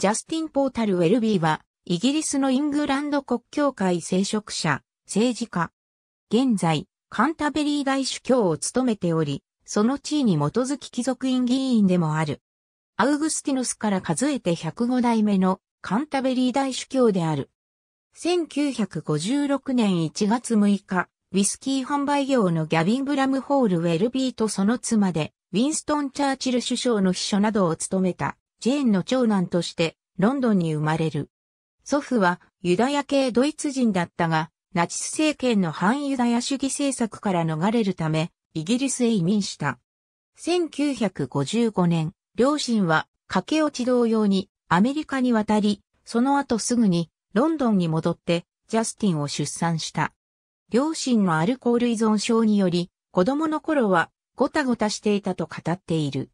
ジャスティン・ポータル・ウェルビーは、イギリスのイングランド国教会聖職者、政治家。現在、カンタベリー大主教を務めており、その地位に基づき貴族院議員でもある。アウグスティノスから数えて105代目のカンタベリー大主教である。1956年1月6日、ウィスキー販売業のギャビン・ブラムホール・ウェルビーとその妻で、ウィンストン・チャーチル首相の秘書などを務めた、ジェーンの長男として、ロンドンに生まれる。祖父はユダヤ系ドイツ人だったが、ナチス政権の反ユダヤ主義政策から逃れるため、イギリスへ移民した。1955年、両親は駆け落ち同様にアメリカに渡り、その後すぐにロンドンに戻ってジャスティンを出産した。両親のアルコール依存症により、子供の頃はごたごたしていたと語っている。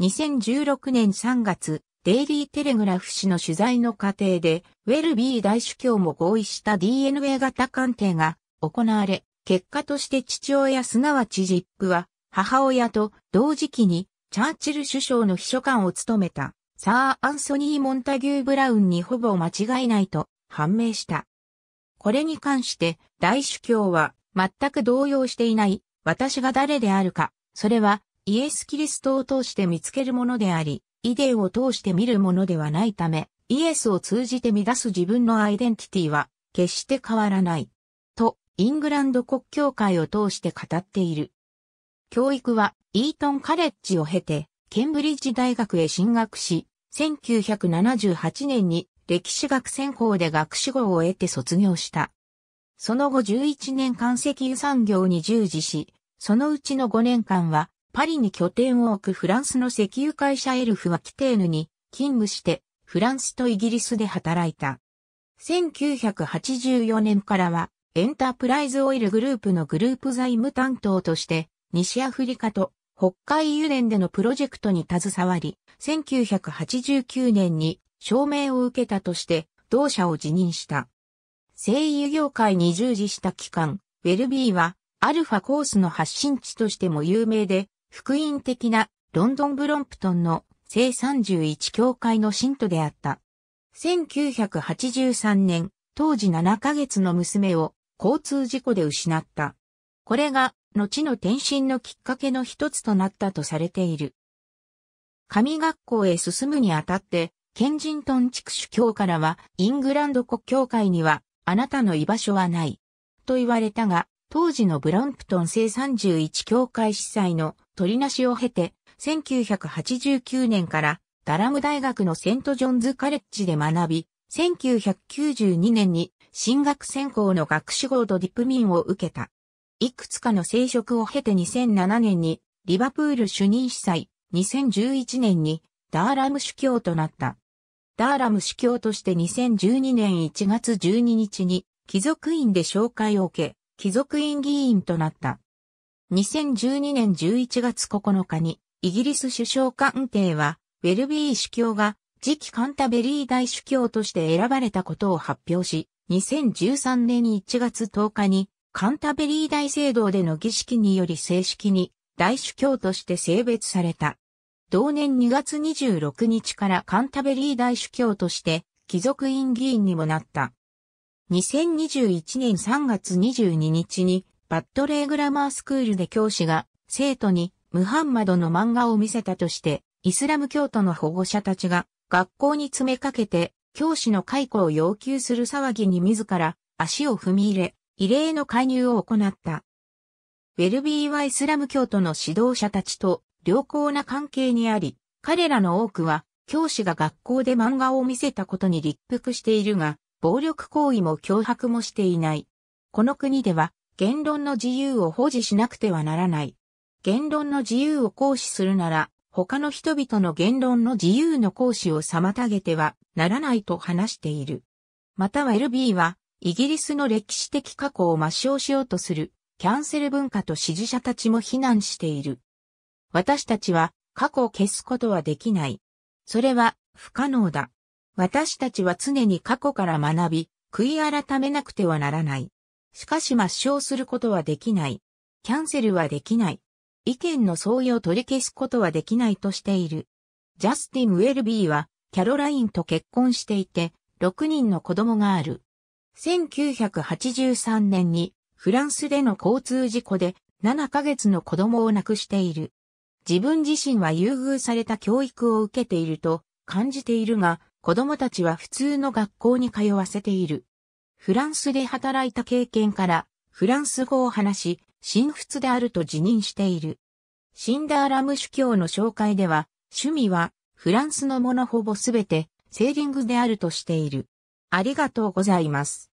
2016年3月、デイリーテレグラフ氏の取材の過程で、ウェルビー大主教も合意した DNA 型鑑定が行われ、結果として父親すなわちジップは、母親と同時期にチャーチル首相の秘書官を務めた、サー・アンソニー・モンタギュー・ブラウンにほぼ間違いないと判明した。これに関して大主教は全く動揺していない、私が誰であるか、それはイエス・キリストを通して見つけるものであり、遺伝を通して見るものではないため、イエスを通じて乱す自分のアイデンティティは決して変わらない。と、イングランド国教会を通して語っている。教育はイートンカレッジを経て、ケンブリッジ大学へ進学し、1978年に歴史学専攻で学士号を得て卒業した。その後11年間石油産業に従事し、そのうちの5年間はパリに拠点を置くフランスの石油会社エルフはキテーヌに勤務して、フランスとイギリスで働いた。1984年からは、エンタープライズオイルグループのグループ財務担当として、西アフリカと北海油田でのプロジェクトに携わり、1989年に証明を受けたとして、同社を辞任した。製油業界に従事した機関、ウェルビーは、アルファコースの発信地としても有名で、福音的なロンドンブロンプトンの聖31教会の信徒であった。1983年、当時7ヶ月の娘を交通事故で失った。これが、後の転身のきっかけの一つとなったとされている。神学校へ進むにあたって、ケンジントン地区主教からは、イングランド国教会には、あなたの居場所はない。と言われたが、当時のブランプトン聖31教会司祭の取りなしを経て、1989年からダラム大学のセントジョンズカレッジで学び、1992年に進学専攻の学士号とディプミンを受けた。いくつかの聖職を経て2007年にリバプール主任司祭、2011年にダーラム主教となった。ダーラム主教として2012年1月12日に貴族院で紹介を受け、貴族院議員となった。2012年11月9日に、イギリス首相官邸は、ウェルビー主教が、次期カンタベリー大主教として選ばれたことを発表し、2013年1月10日に、カンタベリー大聖堂での儀式により正式に、大主教として性別された。同年2月26日からカンタベリー大主教として、貴族院議員にもなった。2021年3月22日にバッドレーグラマースクールで教師が生徒にムハンマドの漫画を見せたとしてイスラム教徒の保護者たちが学校に詰めかけて教師の解雇を要求する騒ぎに自ら足を踏み入れ異例の介入を行った。ウェルビーはイスラム教徒の指導者たちと良好な関係にあり、彼らの多くは教師が学校で漫画を見せたことに立腹しているが、暴力行為も脅迫もしていない。この国では言論の自由を保持しなくてはならない。言論の自由を行使するなら、他の人々の言論の自由の行使を妨げてはならないと話している。または LB は、イギリスの歴史的過去を抹消しようとする、キャンセル文化と支持者たちも非難している。私たちは過去を消すことはできない。それは不可能だ。私たちは常に過去から学び、悔い改めなくてはならない。しかし抹消することはできない。キャンセルはできない。意見の相違を取り消すことはできないとしている。ジャスティン・ウェルビーはキャロラインと結婚していて、6人の子供がある。1983年にフランスでの交通事故で7ヶ月の子供を亡くしている。自分自身は優遇された教育を受けていると感じているが、子供たちは普通の学校に通わせている。フランスで働いた経験から、フランス語を話し、新仏であると自認している。シンダーラム主教の紹介では、趣味は、フランスのものほぼすべて、セーリングであるとしている。ありがとうございます。